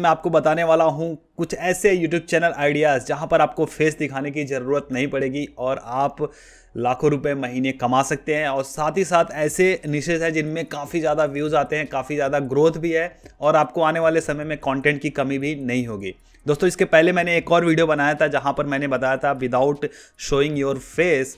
मैं आपको बताने वाला हूं कुछ ऐसे YouTube चैनल आइडियाज़ जहां पर आपको फेस दिखाने की ज़रूरत नहीं पड़ेगी और आप लाखों रुपए महीने कमा सकते हैं और साथ ही साथ ऐसे निशेज हैं जिनमें काफ़ी ज़्यादा व्यूज़ आते हैं काफ़ी ज़्यादा ग्रोथ भी है और आपको आने वाले समय में कंटेंट की कमी भी नहीं होगी दोस्तों इसके पहले मैंने एक और वीडियो बनाया था जहाँ पर मैंने बताया था without showing your face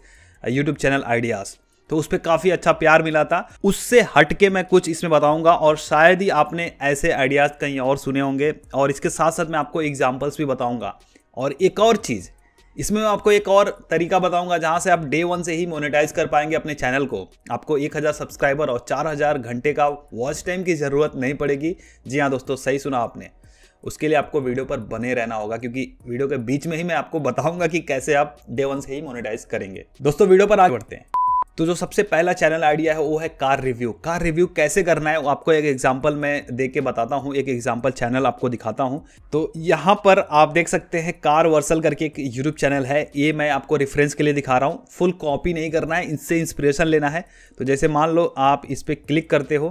YouTube channel ideas तो उस पर काफ़ी अच्छा प्यार मिला था उससे हट के मैं कुछ इसमें बताऊंगा और शायद ही आपने ऐसे आइडियाज़ कहीं और सुने होंगे और इसके साथ साथ मैं आपको एग्जाम्पल्स भी बताऊंगा और एक और चीज़ इसमें मैं आपको एक और तरीका बताऊंगा जहां से आप डे वन से ही मोनेटाइज कर पाएंगे अपने चैनल को आपको 1000 सब्सक्राइबर और 4000 घंटे का वॉच टाइम की ज़रूरत नहीं पड़ेगी जी हाँ दोस्तों सही सुना आपने उसके लिए आपको वीडियो पर बने रहना होगा क्योंकि वीडियो के बीच में ही मैं आपको बताऊंगा कि कैसे आप डे वन से ही मोनेटाइज करेंगे दोस्तों वीडियो पर आगे बढ़ते हैं तो जो सबसे पहला चैनल आइडिया है वो है कार रिव्यू कार रिव्यू कैसे करना है वो आपको एक एग्जांपल मैं दे के बताता हूँ एक एग्जांपल चैनल आपको दिखाता हूँ तो यहाँ पर आप देख सकते हैं कार वर्सल करके एक यूट्यूब चैनल है ये मैं आपको रेफरेंस के लिए दिखा रहा हूँ फुल कॉपी नहीं करना है इससे इंस्परेशन लेना है तो जैसे मान लो आप इस पर क्लिक करते हो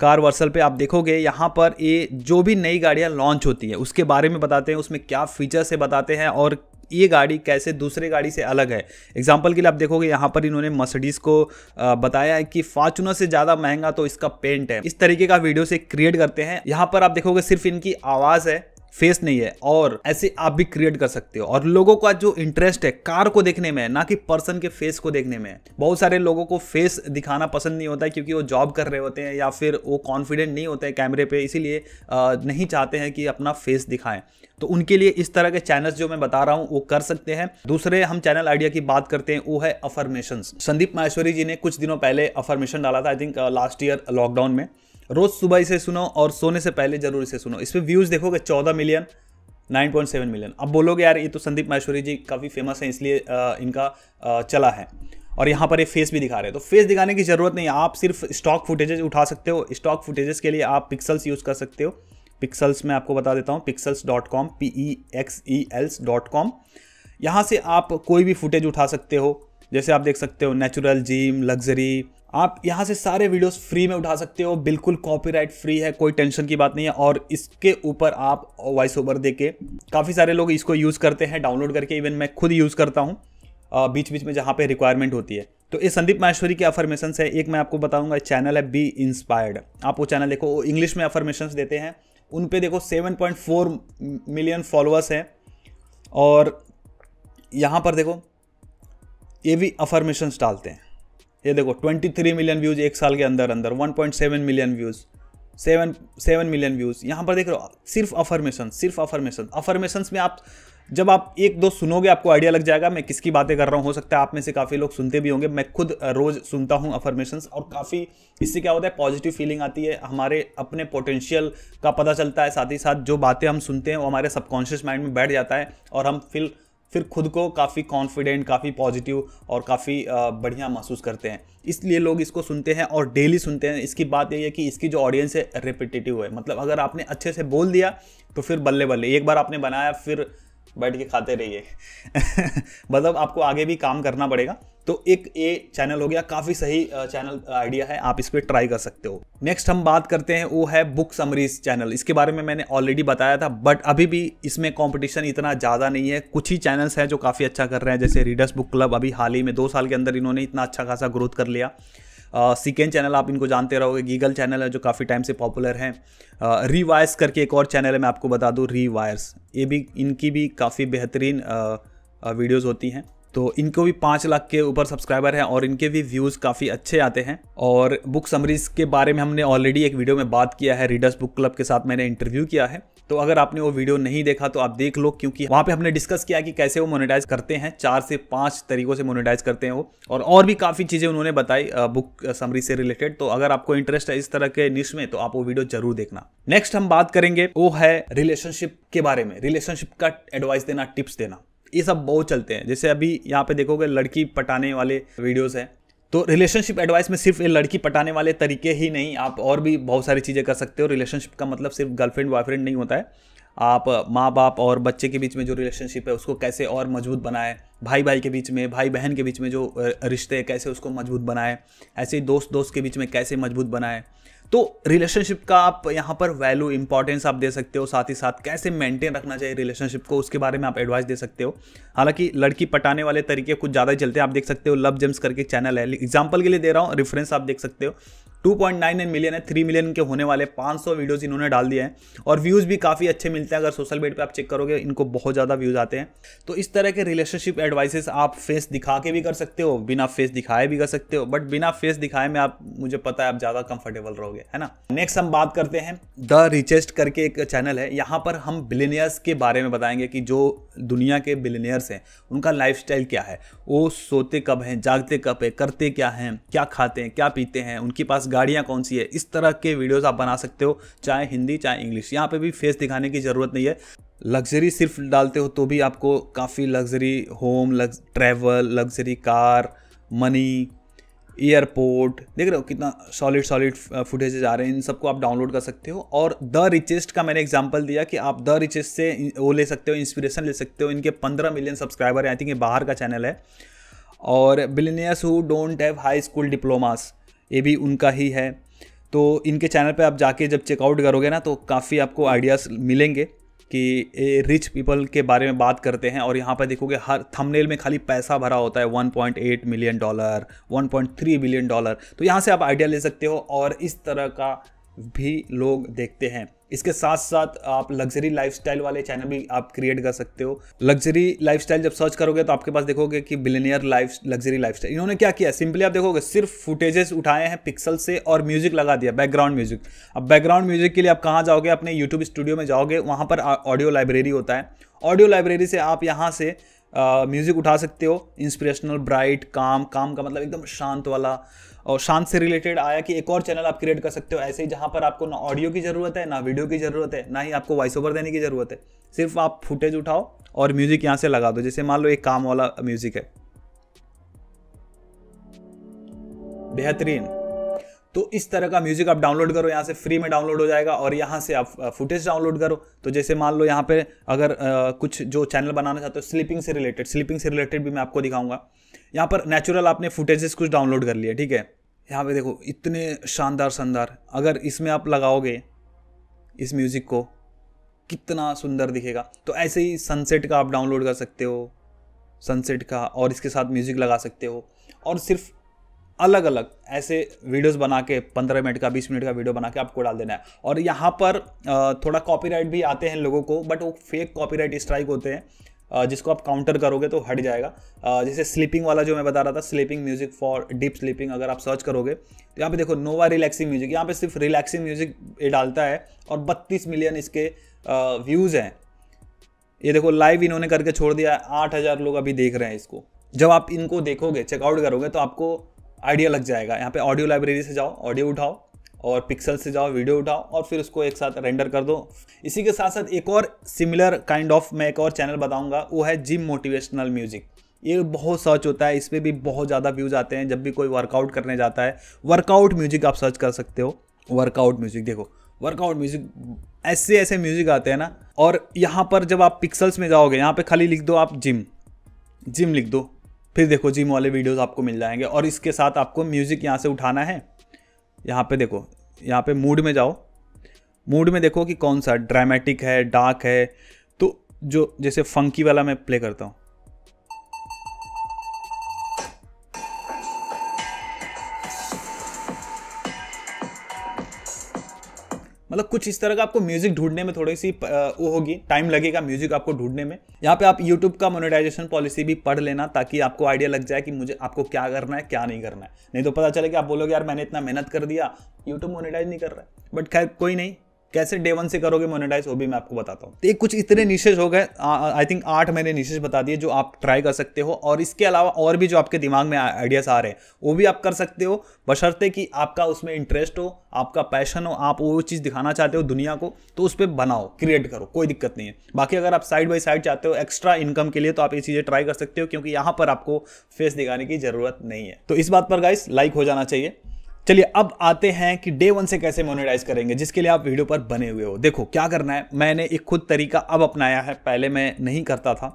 कार वर्सल पे आप देखोगे यहाँ पर ये जो भी नई गाड़ियाँ लॉन्च होती हैं उसके बारे में बताते हैं उसमें क्या फीचर्स है बताते हैं और ये गाड़ी कैसे दूसरे गाड़ी से अलग है एग्जाम्पल के लिए आप देखोगे यहाँ पर इन्होंने मर्सिडीज़ को बताया है कि फार्चुनर से ज़्यादा महंगा तो इसका पेंट है इस तरीके का वीडियो से क्रिएट करते हैं यहाँ पर आप देखोगे सिर्फ इनकी आवाज़ है फेस नहीं है और ऐसे आप भी क्रिएट कर सकते हो और लोगों का जो इंटरेस्ट है कार को देखने में ना कि पर्सन के फेस को देखने में बहुत सारे लोगों को फेस दिखाना पसंद नहीं होता है क्योंकि वो जॉब कर रहे होते हैं या फिर वो कॉन्फिडेंट नहीं होते हैं कैमरे पे इसीलिए नहीं चाहते हैं कि अपना फेस दिखाएं तो उनके लिए इस तरह के चैनल्स जो मैं बता रहा हूँ वो कर सकते हैं दूसरे हम चैनल आइडिया की बात करते हैं वो है अफर्मेशन संदीप माहेश्वरी जी ने कुछ दिनों पहले अफर्मेशन डाला था I think last year lockdown में रोज़ सुबह इसे सुनो और सोने से पहले ज़रूर इसे सुनो इस पर व्यूज़ देखोगे चौदह मिलियन 9.7 मिलियन अब बोलोगे यार ये तो संदीप माहेश्वरी जी काफ़ी फेमस हैं इसलिए इनका चला है और यहाँ पर ये फेस भी दिखा रहे हैं तो फेस दिखाने की ज़रूरत नहीं आप सिर्फ स्टॉक फुटेजेस उठा सकते हो स्टॉक फुटेजेस के लिए आप पिक्सल्स यूज़ कर सकते हो पिक्सल्स मैं आपको बता देता हूँ pixels dot com P E X E L S dot com यहाँ से आप कोई भी फुटेज उठा सकते हो जैसे आप देख सकते हो नेचुरल जिम लग्जरी आप यहाँ से सारे वीडियोस फ्री में उठा सकते हो बिल्कुल कॉपीराइट फ्री है कोई टेंशन की बात नहीं है और इसके ऊपर आप वॉइस ओवर दे के काफ़ी सारे लोग इसको यूज़ करते हैं डाउनलोड करके इवन मैं खुद यूज़ करता हूँ बीच बीच में जहाँ पे रिक्वायरमेंट होती है तो ये संदीप माहेश्वरी के अफर्मेशन है एक मैं आपको बताऊँगा चैनल है बी इंस्पायर्ड आप वो चैनल देखो वो इंग्लिश में अफर्मेशन देते हैं उन पर देखो 7.4 मिलियन फॉलोअर्स हैं और यहाँ पर देखो ये भी अफर्मेशंस डालते हैं ये देखो 23 मिलियन व्यूज़ एक साल के अंदर अंदर 1.7 million views seven seven million views यहाँ पर देख रहे हो सिर्फ अफर्मेशन सिर्फ अफर्मेशन अफर्मेशन में आप जब आप एक दो सुनोगे आपको आइडिया लग जाएगा मैं किसकी बातें कर रहा हूँ हो सकता है आप में से काफ़ी लोग सुनते भी होंगे मैं खुद रोज़ सुनता हूँ अफर्मेशन और काफ़ी इससे क्या होता है पॉजिटिव फीलिंग आती है हमारे अपने पोटेंशियल का पता चलता है साथ ही साथ जो बातें हम सुनते हैं वो हमारे सबकॉन्शियस माइंड में बैठ जाता है और हम फील फिर खुद को काफ़ी कॉन्फिडेंट काफ़ी पॉजिटिव और काफ़ी बढ़िया महसूस करते हैं इसलिए लोग इसको सुनते हैं और डेली सुनते हैं इसकी बात यही है कि इसकी जो ऑडियंस है रिपीटेटिव है मतलब अगर आपने अच्छे से बोल दिया तो फिर बल्ले बल्ले एक बार आपने बनाया फिर बैठ के खाते रहिए मतलब आपको आगे भी काम करना पड़ेगा तो एक ये चैनल हो गया काफ़ी सही चैनल आइडिया है आप इस पर ट्राई कर सकते हो नेक्स्ट हम बात करते हैं वो है बुक समरीज चैनल इसके बारे में मैंने ऑलरेडी बताया था बट अभी भी इसमें कंपटीशन इतना ज़्यादा नहीं है कुछ ही चैनल्स हैं जो काफ़ी अच्छा कर रहे हैं जैसे रीडर्स बुक क्लब अभी हाल ही में दो साल के अंदर इन्होंने इतना अच्छा खासा ग्रोथ कर लिया सिकेंड चैनल आप इनको जानते रहोगे गीगल चैनल है जो काफ़ी टाइम से पॉपुलर हैं रीवायर्स करके एक और चैनल है मैं आपको बता दूँ रीवायर्स ये भी इनकी भी काफ़ी बेहतरीन वीडियोज़ होती हैं तो इनको भी पाँच लाख के ऊपर सब्सक्राइबर हैं और इनके भी व्यूज़ काफ़ी अच्छे आते हैं और बुक समरीज के बारे में हमने ऑलरेडी एक वीडियो में बात किया है रीडर्स बुक क्लब के साथ मैंने इंटरव्यू किया है तो अगर आपने वो वीडियो नहीं देखा तो आप देख लो क्योंकि वहाँ पे हमने डिस्कस किया कि कैसे वो मोनेटाइज करते हैं चार से पाँच तरीकों से मोनेटाइज करते हैं वो और और भी काफ़ी चीज़ें उन्होंने बताई बुक समरी से रिलेटेड तो अगर आपको इंटरेस्ट है इस तरह के निश में तो आप वो वीडियो जरूर देखना नेक्स्ट हम बात करेंगे वो है रिलेशनशिप के बारे में रिलेशनशिप का एडवाइस देना टिप्स देना ये सब बहुत चलते हैं जैसे अभी यहाँ पे देखोगे लड़की पटाने वाले वीडियोस हैं तो रिलेशनशिप एडवाइस में सिर्फ ये लड़की पटाने वाले तरीके ही नहीं आप और भी बहुत सारी चीज़ें कर सकते हो रिलेशनशिप का मतलब सिर्फ गर्लफ्रेंड बॉयफ्रेंड नहीं होता है आप माँ बाप और बच्चे के बीच में जो रिलेशनशिप है उसको कैसे और मजबूत बनाए भाई भाई के बीच में भाई बहन के बीच में जो रिश्ते हैं कैसे उसको मजबूत बनाए ऐसे दोस्त दोस्त के बीच में कैसे मजबूत बनाए तो रिलेशनशिप का आप यहाँ पर वैल्यू इंपॉर्टेंस आप दे सकते हो साथ ही साथ कैसे मेंटेन रखना चाहिए रिलेशनशिप को उसके बारे में आप एडवाइस दे सकते हो हालांकि लड़की पटाने वाले तरीके कुछ ज़्यादा ही चलते हैं आप देख सकते हो लव जेम्स करके चैनल है एग्जाम्पल के लिए दे रहा हूँ रेफरेंस आप देख सकते हो 2.99 मिलियन है थ्री मिलियन के होने वाले 500 वीडियोस इन्होंने डाल दिए हैं और व्यूज़ भी काफ़ी अच्छे मिलते हैं अगर सोशल मीडिया पे आप चेक करोगे इनको बहुत ज़्यादा व्यूज़ आते हैं तो इस तरह के रिलेशनशिप एडवाइसेस आप फेस दिखा के भी कर सकते हो बिना फेस दिखाए भी कर सकते हो बट बिना फेस दिखाए में आप मुझे पता है आप ज़्यादा कंफर्टेबल रहोगे है ना नेक्स्ट हम बात करते हैं द रिचेस्ट करके एक चैनल है यहाँ पर हम बिलेनियर्स के बारे में बताएंगे कि जो दुनिया के बिलेनियर्स हैं उनका लाइफ क्या है वो सोते कब हैं जागते कब है करते क्या हैं क्या खाते हैं क्या पीते हैं उनके पास गाड़ियाँ कौन सी है इस तरह के वीडियोस आप बना सकते हो चाहे हिंदी चाहे इंग्लिश यहाँ पे भी फेस दिखाने की ज़रूरत नहीं है लग्जरी सिर्फ डालते हो तो भी आपको काफ़ी लग्जरी होम लग travel luxury car money airport देख रहे हो कितना सॉलिड सॉलिड फुटेजेज आ रहे हैं इन सबको आप डाउनलोड कर सकते हो और द रिचेस्ट का मैंने एग्जांपल दिया कि आप द रिचेस्ट से वो ले सकते हो इंस्पिरेशन ले सकते हो इनके 15 मिलियन सब्सक्राइबर हैं आई थिंक ये बाहर का चैनल है और billionaires who don't have high school diplomas ये भी उनका ही है तो इनके चैनल पे आप जाके जब चेकआउट करोगे ना तो काफ़ी आपको आइडियाज़ मिलेंगे कि ये रिच पीपल के बारे में बात करते हैं और यहाँ पर देखोगे हर थंबनेल में खाली पैसा भरा होता है 1.8 मिलियन डॉलर 1.3 मिलियन डॉलर तो यहाँ से आप आइडिया ले सकते हो और इस तरह का भी लोग देखते हैं इसके साथ साथ आप लग्जरी लाइफस्टाइल वाले चैनल भी आप क्रिएट कर सकते हो लग्जरी लाइफस्टाइल जब सर्च करोगे तो आपके पास देखोगे कि बिलेनियर लाइफ लग्जरी लाइफस्टाइल इन्होंने क्या किया सिंपली आप देखोगे सिर्फ फुटेजेस उठाए हैं पिक्सल से और म्यूजिक लगा दिया बैकग्राउंड म्यूजिक अब बैकग्राउंड म्यूजिक के लिए आप कहाँ जाओगे अपने यूट्यूब स्टूडियो में जाओगे वहाँ पर ऑडियो लाइब्रेरी होता है ऑडियो लाइब्रेरी से आप यहाँ से म्यूज़िक उठा सकते हो इंस्पिरेशनल ब्राइट काम काम का मतलब एकदम शांत वाला और शांत से रिलेटेड आया कि एक और चैनल आप क्रिएट कर सकते हो ऐसे ही जहाँ पर आपको ना ऑडियो की ज़रूरत है ना वीडियो की ज़रूरत है ना ही आपको वॉइस ओवर देने की ज़रूरत है सिर्फ आप फुटेज उठाओ और म्यूज़िक यहाँ से लगा दो जैसे मान लो एक काम वाला म्यूज़िक है बेहतरीन तो इस तरह का म्यूजिक आप डाउनलोड करो यहाँ से फ्री में डाउनलोड हो जाएगा और यहाँ से आप फुटेज डाउनलोड करो तो जैसे मान लो यहाँ पे अगर आ, कुछ जो चैनल बनाना चाहते हो स्लीपिंग से रिलेटेड स्लीपिंग से रिलेटेड भी मैं आपको दिखाऊंगा यहाँ पर नेचुरल आपने फुटेजेस कुछ डाउनलोड कर लिए ठीक है यहाँ पे देखो इतने शानदार शानदार अगर इसमें आप लगाओगे इस म्यूज़िक को कितना सुंदर दिखेगा तो ऐसे ही सनसेट का आप डाउनलोड कर सकते हो सनसेट का और इसके साथ म्यूज़िक लगा सकते हो और सिर्फ अलग अलग ऐसे वीडियोस बना के पंद्रह मिनट का बीस मिनट का वीडियो बना के आपको डाल देना है और यहाँ पर थोड़ा कॉपीराइट भी आते हैं लोगों को बट वो फेक कॉपीराइट स्ट्राइक होते हैं जिसको आप काउंटर करोगे तो हट जाएगा जैसे स्लीपिंग वाला जो मैं बता रहा था sleeping music for deep sleeping अगर आप सर्च करोगे तो यहाँ पे देखो नोवा रिलैक्सिंग म्यूजिक यहाँ पे सिर्फ रिलैक्सिंग म्यूजिक ये डालता है और 32 मिलियन इसके व्यूज़ हैं ये देखो लाइव इन्होंने करके छोड़ दिया है आठ हज़ार लोग अभी देख रहे हैं इसको जब आप इनको देखोगे चेकआउट करोगे तो आपको आइडिया लग जाएगा यहाँ पे ऑडियो लाइब्रेरी से जाओ ऑडियो उठाओ और पिक्सल से जाओ वीडियो उठाओ और फिर उसको एक साथ रेंडर कर दो इसी के साथ साथ एक और सिमिलर काइंड ऑफ मैं एक और चैनल बताऊंगा वो है जिम मोटिवेशनल म्यूज़िक ये बहुत सर्च होता है इस पर भी बहुत ज़्यादा व्यूज़ आते हैं जब भी कोई वर्कआउट करने जाता है वर्कआउट म्यूज़िक आप सर्च कर सकते हो वर्कआउट म्यूज़िक देखो वर्कआउट म्यूज़िक ऐसे ऐसे म्यूज़िक आते हैं ना और यहाँ पर जब आप पिक्सल्स में जाओगे यहाँ पे खाली लिख दो आप जिम जिम लिख दो फिर देखो जिम वाले वीडियोस आपको मिल जाएंगे और इसके साथ आपको म्यूज़िक यहाँ से उठाना है यहाँ पे देखो यहाँ पे मूड में जाओ मूड में देखो कि कौन सा ड्रामेटिक है डार्क है तो जो जैसे फंकी वाला मैं प्ले करता हूँ मतलब कुछ इस तरह का आपको म्यूजिक ढूंढने में थोड़ी सी वो होगी टाइम लगेगा म्यूजिक आपको ढूंढने में यहाँ पे आप यूट्यूब का मोनेटाइजेशन पॉलिसी भी पढ़ लेना ताकि आपको आइडिया लग जाए कि मुझे आपको क्या करना है क्या नहीं करना है नहीं तो पता चले कि आप बोलोगे यार मैंने इतना मेहनत कर दिया यूट्यूब मोनिटाइज नहीं कर रहा है बट खैर कोई नहीं कैसे डे वन से करोगे मोनेटाइज वो भी मैं आपको बताता हूँ तो एक कुछ इतने निशेज हो गए आई थिंक आठ मैंने निशेज बता दिए जो आप ट्राई कर सकते हो और इसके अलावा और भी जो आपके दिमाग में आइडियाज़ आ रहे हैं वो भी आप कर सकते हो बशर्ते कि आपका उसमें इंटरेस्ट हो आपका पैशन हो आप वो चीज़ दिखाना चाहते हो दुनिया को तो उस पर बनाओ क्रिएट करो कोई दिक्कत नहीं है बाकी अगर आप साइड बाई साइड चाहते हो एक्स्ट्रा इनकम के लिए तो आप ये चीज़ें ट्राई कर सकते हो क्योंकि यहाँ पर आपको फेस दिखाने की ज़रूरत नहीं है तो इस बात पर गाइस लाइक हो जाना चाहिए चलिए अब आते हैं कि डे वन से कैसे मोनेटाइज करेंगे जिसके लिए आप वीडियो पर बने हुए हो देखो क्या करना है मैंने एक खुद तरीका अब अपनाया है पहले मैं नहीं करता था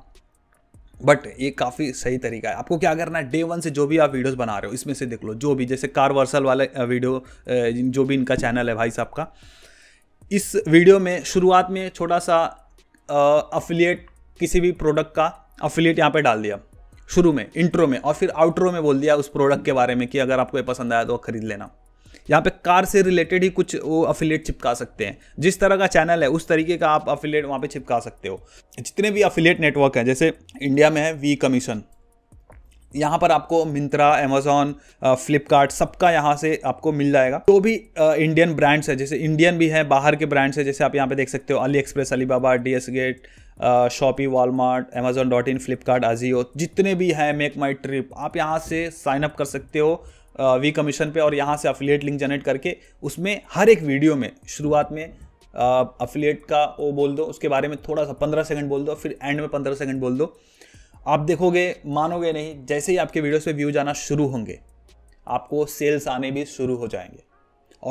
बट ये काफ़ी सही तरीका है आपको क्या करना है डे वन से जो भी आप वीडियोस बना रहे हो इसमें से देख लो जो भी जैसे कार वर्सल वाले वीडियो जो भी इनका चैनल है भाई साहब का इस वीडियो में शुरुआत में छोटा सा अफिलिएट किसी भी प्रोडक्ट का अफिलिएट यहाँ पे डाल दिया शुरू में इंट्रो में और फिर आउट्रो में बोल दिया उस प्रोडक्ट के बारे में कि अगर आपको ये पसंद आया तो खरीद लेना यहाँ पे कार से रिलेटेड ही कुछ वो अफिलेट चिपका सकते हैं जिस तरह का चैनल है उस तरीके का आप अफिलेट वहाँ पे चिपका सकते हो जितने भी अफिलेट नेटवर्क हैं जैसे इंडिया में है वी कमीशन यहाँ पर आपको मिंत्रा अमेजोन फ्लिपकार्ट सबका यहाँ से आपको मिल जाएगा जो तो भी इंडियन ब्रांड्स है जैसे इंडियन भी है बाहर के ब्रांड्स है जैसे आप यहाँ पे देख सकते हो AliExpress Alibaba D S gate Shopee Walmart Amazon dot in Flipkart Ajio जितने भी हैं मेक माई ट्रिप आप यहाँ से साइन अप कर सकते हो वी कमीशन पे और यहाँ से अफिलिएट लिंक जनरेट करके उसमें हर एक वीडियो में शुरुआत में अफिलिएट का वो बोल दो उसके बारे में थोड़ा सा पंद्रह सेकंड बोल दो फिर एंड में पंद्रह सेकंड बोल दो आप देखोगे मानोगे नहीं जैसे ही आपके वीडियोस पे व्यूज आना शुरू होंगे आपको सेल्स आने भी शुरू हो जाएंगे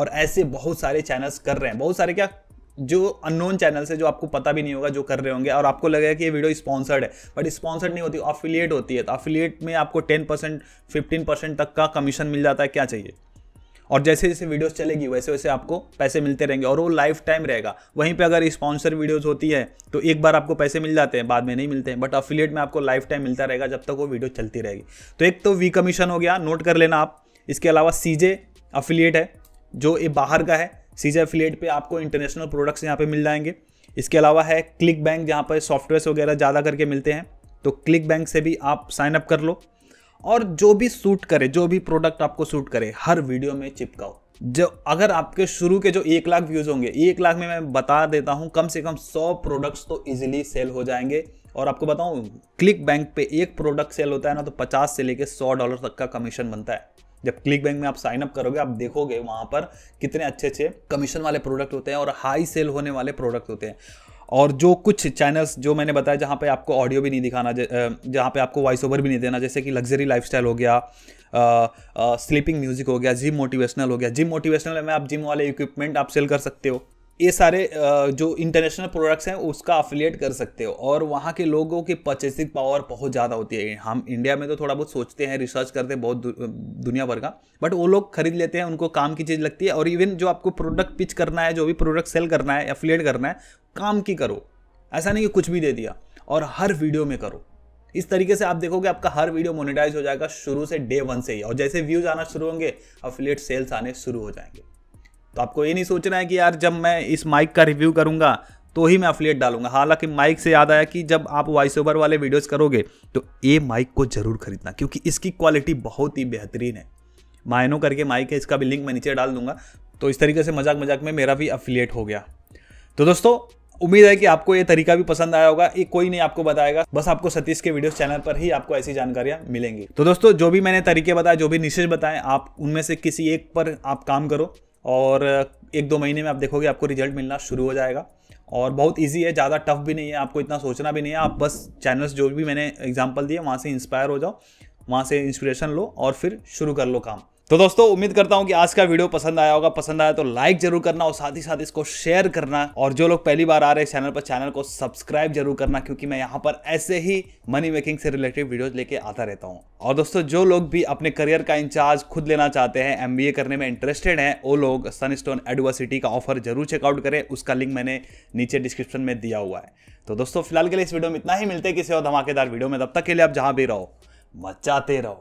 और ऐसे बहुत सारे चैनल्स कर रहे हैं बहुत सारे क्या जो अननोन चैनल से जो आपको पता भी नहीं होगा जो कर रहे होंगे और आपको लगेगा कि ये वीडियो स्पॉन्सर्ड है बट स्पॉन्सर्ड नहीं होती अफिलिएट होती है तो अफिलिएट में आपको टेन परसेंट फिफ्टीन परसेंट तक का कमीशन मिल जाता है क्या चाहिए और जैसे जैसे वीडियोस चलेगी वैसे वैसे आपको पैसे मिलते रहेंगे और वो लाइफ टाइम रहेगा वहीं पे अगर स्पॉन्सर वीडियोस होती है तो एक बार आपको पैसे मिल जाते हैं बाद में नहीं मिलते हैं बट अफिलिएट में आपको लाइफ टाइम मिलता रहेगा जब तक वो वीडियो चलती रहेगी तो एक तो वी कमीशन हो गया नोट कर लेना आप इसके अलावा सीजे अफिलिएट है जो ये बाहर का है सीजे एफिलेट पे आपको इंटरनेशनल प्रोडक्ट्स यहाँ पे मिल जाएंगे इसके अलावा है क्लिक बैंक जहाँ पर सॉफ्टवेयर वगैरह ज़्यादा करके मिलते हैं तो क्लिक बैंक से भी आप साइनअप कर लो और जो भी सूट करे जो भी प्रोडक्ट आपको सूट करे हर वीडियो में चिपकाओ जो अगर आपके शुरू के जो एक लाख व्यूज़ होंगे एक लाख में मैं बता देता हूँ कम से कम सौ प्रोडक्ट्स तो इजीली सेल हो जाएंगे और आपको बताऊँ क्लिक बैंक पे एक प्रोडक्ट सेल होता है ना तो पचास से लेके सौ डॉलर तक का कमीशन बनता है जब क्लिक बैंक में आप साइन अप करोगे आप देखोगे वहां पर कितने अच्छे अच्छे कमीशन वाले प्रोडक्ट होते हैं और हाई सेल होने वाले प्रोडक्ट होते हैं और जो कुछ चैनल्स जो मैंने बताया जहाँ पे आपको ऑडियो भी नहीं दिखाना जहाँ पे आपको वॉइस ओवर भी नहीं देना जैसे कि लग्जरी लाइफस्टाइल हो गया स्लीपिंग म्यूजिक हो गया जिम मोटिवेशनल हो गया जिम मोटिवेशनल में आप जिम वाले इक्विपमेंट आप सेल कर सकते हो ये सारे जो इंटरनेशनल प्रोडक्ट्स हैं उसका अफिलिएट कर सकते हो और वहाँ के लोगों की परचेसिंग पावर बहुत ज़्यादा होती है हम इंडिया में तो थोड़ा बहुत सोचते हैं रिसर्च करते हैं बहुत दुनिया भर का बट वो लोग खरीद लेते हैं उनको काम की चीज़ लगती है और इवन जो आपको प्रोडक्ट पिच करना है जो भी प्रोडक्ट सेल करना है अफिलिएट करना है काम की करो ऐसा नहीं कि कुछ भी दे दिया और हर वीडियो में करो इस तरीके से आप देखोगे आपका हर वीडियो मोनेटाइज हो जाएगा शुरू से डे वन से ही और जैसे व्यूज आना शुरू होंगे अफिलिएट सेल्स आने शुरू हो जाएंगे तो आपको ये नहीं सोचना है कि यार जब मैं इस माइक का रिव्यू करूँगा तो ही मैं अफिलियट डालूंगा हालांकि माइक से याद आया कि जब आप वॉइस ओवर वाले वीडियोस करोगे तो ये माइक को ज़रूर खरीदना क्योंकि इसकी क्वालिटी बहुत ही बेहतरीन है मायनो करके माइक है इसका भी लिंक मैं नीचे डाल दूंगा तो इस तरीके से मजाक मजाक में मेरा भी अफिलेट हो गया तो दोस्तों उम्मीद है कि आपको ये तरीका भी पसंद आया होगा ये कोई नहीं आपको बताएगा बस आपको सतीश के वीडियोस चैनल पर ही आपको ऐसी जानकारियां मिलेंगी तो दोस्तों जो भी मैंने तरीके बताए जो भी निशेष बताए आप उनमें से किसी एक पर आप काम करो और एक दो महीने में आप देखोगे आपको रिजल्ट मिलना शुरू हो जाएगा और बहुत इजी है ज़्यादा टफ भी नहीं है आपको इतना सोचना भी नहीं है आप बस चैनल्स जो भी मैंने एग्जांपल दिए वहाँ से इंस्पायर हो जाओ वहाँ से इंस्पिरेशन लो और फिर शुरू कर लो काम तो दोस्तों उम्मीद करता हूं कि आज का वीडियो पसंद आया होगा पसंद आया तो लाइक जरूर करना और साथ ही साथ इसको शेयर करना और जो लोग पहली बार आ रहे हैं चैनल पर चैनल को सब्सक्राइब जरूर करना क्योंकि मैं यहाँ पर ऐसे ही मनी मेकिंग से रिलेटेड वीडियोज लेके आता रहता हूँ और दोस्तों जो लोग भी अपने करियर का इंचार्ज खुद लेना चाहते हैं एम करने में इंटरेस्टेड है वो लोग सनस्टोन एडवर्सिटी का ऑफर जरूर चेकआउट करें उसका लिंक मैंने नीचे डिस्क्रिप्शन में दिया हुआ है तो दोस्तों फिलहाल के लिए इस वीडियो में इतना ही मिलते हैं किसी और धमाकेदार वीडियो में तब तक के लिए आप जहाँ भी रहो मचाते रहो